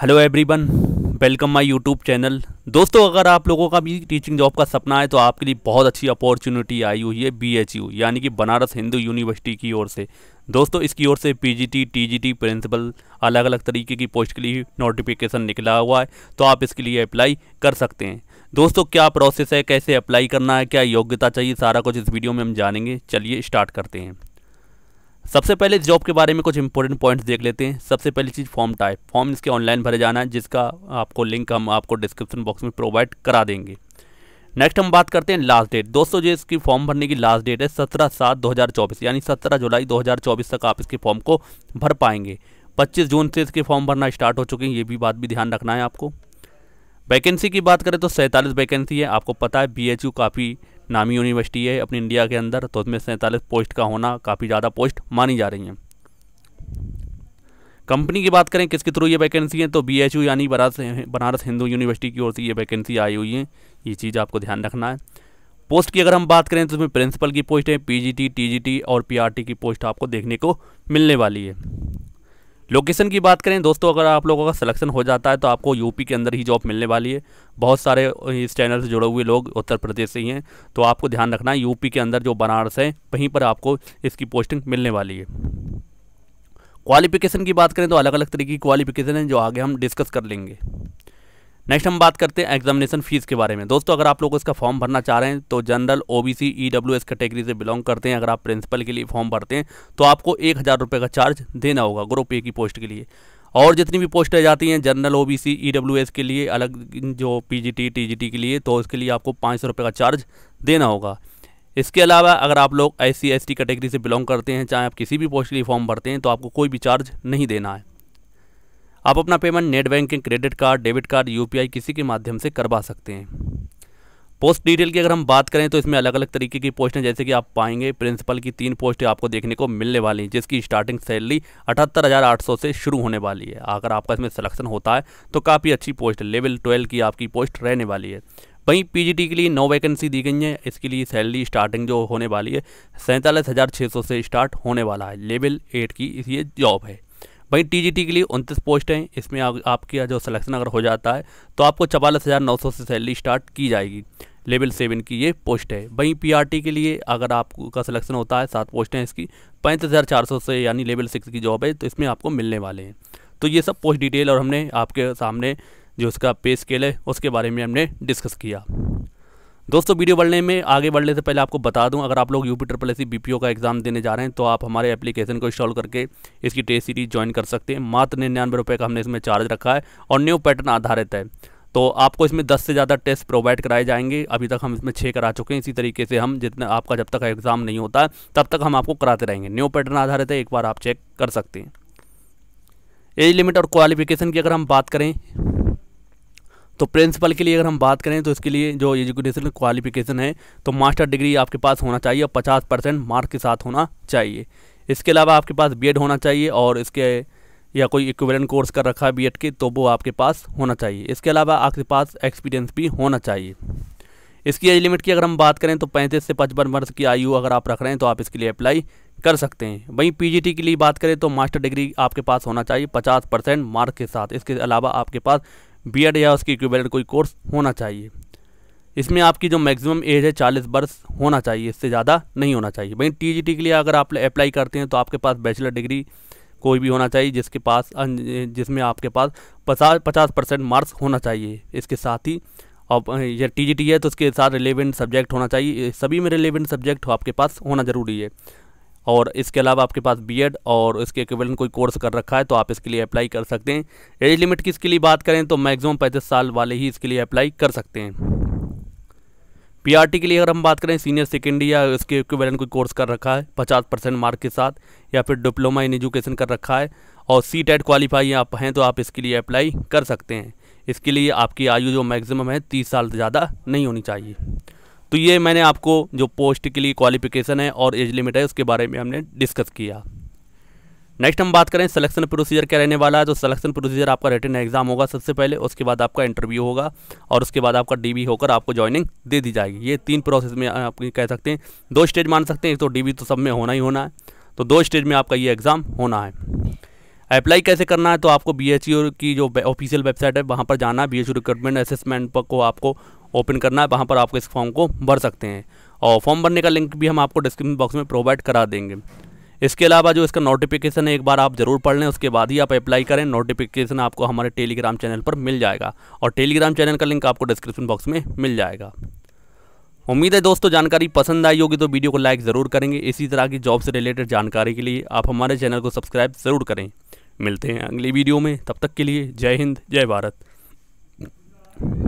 hello everyone welcome my YouTube channel दोस्तों अगर आप लोगों का भी टीचिंग जॉब का सपना है तो आपके लिए बहुत अच्छी अपॉर्चुनिटी आई हुई है बीएचयू यानी कि बनारस हिंदू यूनिवर्सिटी की ओर से दोस्तों इसकी ओर से पीजीटी टीजीटी प्रिंसिपल अलग अलग तरीके की पोस्ट के लिए नोटिफिकेशन निकला हुआ है तो आप इसके लिए अप्लाई कर सकते हैं दोस्तों क्या प्रोसेस है कैसे अप्लाई करना है क्या योग्यता चाहिए सारा कुछ इस वीडियो में हम जानेंगे चलिए स्टार्ट करते हैं सबसे पहले इस जॉब के बारे में कुछ इंपॉर्टेंट पॉइंट्स देख लेते हैं सबसे पहली चीज़ फॉर्म टाइप फॉर्म इसके ऑनलाइन भरे जाना है जिसका आपको लिंक हम आपको डिस्क्रिप्शन बॉक्स में प्रोवाइड करा देंगे नेक्स्ट हम बात करते हैं लास्ट डेट दोस्तों जो इसकी फॉर्म भरने की लास्ट डेट है सत्रह सात दो हज़ार चौबीस यानी सत्रह जुलाई दो हज़ार चौबीस तक आप इसके फॉर्म को भर पाएंगे पच्चीस जून से इसके फॉर्म भरना स्टार्ट हो चुके हैं ये भी बात भी ध्यान रखना है आपको वैकेंसी की बात करें तो सैंतालीस वैकेंसी है आपको पता है बी काफ़ी नामी यूनिवर्सिटी है अपनी इंडिया के अंदर तो उसमें सैंतालीस पोस्ट का होना काफ़ी ज़्यादा पोस्ट मानी जा रही हैं कंपनी की बात करें किसके थ्रू ये वैकेंसी हैं तो बी एच यू यानी बनारस बनारस हिंदू यूनिवर्सिटी की ओर से ये वैकेंसी आई हुई है ये चीज़ आपको ध्यान रखना है पोस्ट की अगर हम बात करें तो उसमें प्रिंसिपल की पोस्ट है जी टीजीटी और पीआरटी की पोस्ट आपको देखने को मिलने वाली है लोकेशन की बात करें दोस्तों अगर आप लोगों का सिलेक्शन हो जाता है तो आपको यूपी के अंदर ही जॉब मिलने वाली है बहुत सारे इस चैनल से जुड़े हुए लोग उत्तर प्रदेश से ही हैं तो आपको ध्यान रखना है यूपी के अंदर जो बनारस है वहीं पर आपको इसकी पोस्टिंग मिलने वाली है क्वालिफिकेशन की बात करें तो अलग अलग तरीके की क्वालिफिकेशन है जो आगे हम डिस्कस कर लेंगे नेक्स्ट हम बात करते हैं एग्जामिनेशन फीस के बारे में दोस्तों अगर आप लोग इसका फॉर्म भरना चाह रहे हैं तो जनरल ओबीसी ईडब्ल्यूएस कैटेगरी से बिलोंग करते हैं अगर आप प्रिंसिपल के लिए फॉर्म भरते हैं तो आपको एक हज़ार रुपये का चार्ज देना होगा ग्रुप ए की पोस्ट के लिए और जितनी भी पोस्टें जाती हैं जनरल डब्ल्यू एस के लिए अलग जो जी टी के लिए तो उसके लिए आपको पाँच सौ का चार्ज देना होगा इसके अलावा अगर आप लोग एस सी कैटेगरी से बिलोंग करते हैं चाहे आप किसी भी पोस्ट के लिए फॉर्म भरते हैं तो आपको कोई भी चार्ज नहीं देना है आप अपना payment net banking credit card debit card UPI किसी के माध्यम से करवा सकते हैं पोस्ट डिटेल की अगर हम बात करें तो इसमें अलग अलग तरीके की पोस्टें जैसे कि आप पाएंगे प्रिंसिपल की तीन पोस्टें आपको देखने को मिलने वाली हैं जिसकी स्टार्टिंग सैलरी अठहत्तर हज़ार आठ सौ से शुरू होने वाली है अगर आपका इसमें सिलेक्शन होता है तो काफ़ी अच्छी पोस्ट लेवल ट्वेल्व की आपकी पोस्ट रहने वाली है वहीं पी के लिए नौ वैकेंसी दी गई है इसके लिए सैलरी स्टार्टिंग जो होने वाली है सैंतालीस हज़ार छः सौ से स्टार्ट होने वाला है लेवल एट की ये जॉब है वहीं टीजीटी के लिए उनतीस पोस्ट हैं इसमें आप, आपका जो सिलेक्शन अगर हो जाता है तो आपको चवालीस हज़ार नौ सौ से सैलरी स्टार्ट की जाएगी लेवल सेवन की ये पोस्ट है वहीं पीआरटी के लिए अगर आपका सिलेक्शन होता है सात पोस्ट हैं इसकी पैंतीस हज़ार चार सौ से यानी लेवल सिक्स की जॉब है तो इसमें आपको मिलने वाले हैं तो ये सब पोस्ट डिटेल और हमने आपके सामने जो उसका पे स्केल है उसके बारे में हमने डिस्कस किया दोस्तों वीडियो बढ़ने में आगे बढ़ने से पहले आपको बता दूं अगर आप लोग यूपी ट्रिपल एस बी का एग्जाम देने जा रहे हैं तो आप हमारे एप्लीकेशन को इंस्टॉल करके इसकी टेस्ट सीरीज ज्वाइन कर सकते हैं मात्र निन्यानवे रुपये का हमने इसमें चार्ज रखा है और न्यू पैटर्न आधारित है तो आपको इसमें 10 से ज़्यादा टेस्ट प्रोवाइड कराए जाएंगे अभी तक हम इसमें छः करा चुके हैं इसी तरीके से हम जितना आपका जब तक एग्ज़ाम नहीं होता तब तक हम आपको कराते रहेंगे न्यू पैटर्न आधारित है एक बार आप चेक कर सकते हैं एज लिमिट और क्वालिफिकेशन की अगर हम बात करें तो प्रिंसिपल के लिए अगर हम बात करें तो इसके लिए जो एजुकेशन क्वालिफिकेशन है तो मास्टर डिग्री आपके पास होना चाहिए और पचास परसेंट मार्क के साथ होना चाहिए इसके अलावा आपके पास बी होना चाहिए और इसके या कोई इक्विवेलेंट कोर्स कर रखा है बी के तो वो आपके पास होना चाहिए इसके अलावा आपके पास एक्सपीरियंस भी होना चाहिए इसकी एज लिमिट की अगर हम बात करें तो 35 से 55 वर्ष की आयु अगर आप रख रहे हैं तो आप इसके लिए अप्लाई कर सकते हैं वहीं पीजीटी के लिए बात करें तो मास्टर डिग्री आपके पास होना चाहिए 50 परसेंट मार्क के साथ इसके अलावा आपके पास बीएड या उसकी इक्विवेलेंट कोई कोर्स होना चाहिए इसमें आपकी जो मैक्सिमम एज है चालीस वर्ष होना चाहिए इससे ज़्यादा नहीं होना चाहिए वहीं टीजीटी के लिए अगर आप अप्लाई करते हैं तो आपके पास बैचलर डिग्री कोई भी होना चाहिए जिसके पास अं, जिसमें आपके पास पचास पचास परसेंट मार्क्स होना चाहिए इसके साथ ही और या टी है तो उसके साथ रिलेवेंट सब्जेक्ट होना चाहिए सभी में रिलेवेंट सब्जेक्ट आपके पास होना ज़रूरी है और इसके अलावा आपके पास बीएड और इसके इक्विवेलेंट कोई कोर्स कर रखा है तो आप इसके लिए अप्लाई कर सकते हैं एज लिमिट की इसके लिए बात करें तो मैक्सिमम पैंतीस साल वाले ही इसके लिए अप्लाई कर सकते हैं पीआरटी के लिए अगर हम बात करें सीनियर सेकेंडरी या इसके इक्विवेलेंट कोई कोर्स कर रखा है पचास परसेंट मार्क के साथ या फिर डिप्लोमा इन एजुकेशन कर रखा है और सी टेट क्वालिफाई आप हैं तो आप इसके लिए अप्लाई कर सकते हैं इसके लिए आपकी आयु जो मैक्सिमम है तीस साल से ज़्यादा नहीं होनी चाहिए तो ये मैंने आपको जो पोस्ट के लिए क्वालिफिकेशन है और एज लिमिट है उसके बारे में हमने डिस्कस किया नेक्स्ट हम बात करें सिलेक्शन प्रोसीजर क्या रहने वाला है तो सिलेक्शन प्रोसीजर आपका रिटर्न एग्जाम होगा सबसे पहले उसके बाद आपका इंटरव्यू होगा और उसके बाद आपका डीबी होकर आपको ज्वाइनिंग दे दी जाएगी ये तीन प्रोसेस में आप कह सकते हैं दो स्टेज मान सकते हैं एक तो डीबी तो सब में होना ही होना है तो दो स्टेज में आपका ये एग्ज़ाम होना है अप्लाई कैसे करना है तो आपको बी की जो ऑफिशियल वेबसाइट है वहाँ पर जाना बी एच रिक्रूटमेंट असेसमेंट को आपको ओपन करना है वहाँ पर आपको इस फॉर्म को भर सकते हैं और फॉर्म भरने का लिंक भी हम आपको डिस्क्रिप्शन बॉक्स में प्रोवाइड करा देंगे इसके अलावा जो इसका नोटिफिकेशन है एक बार आप ज़रूर पढ़ लें उसके बाद ही आप अप्लाई करें नोटिफिकेशन आपको हमारे टेलीग्राम चैनल पर मिल जाएगा और टेलीग्राम चैनल का लिंक आपको डिस्क्रिप्शन बॉक्स में मिल जाएगा उम्मीद है दोस्तों जानकारी पसंद आई होगी तो वीडियो को लाइक ज़रूर करेंगे इसी तरह की जॉब से रिलेटेड जानकारी के लिए आप हमारे चैनल को सब्सक्राइब ज़रूर करें मिलते हैं अगली वीडियो में तब तक के लिए जय हिंद जय भारत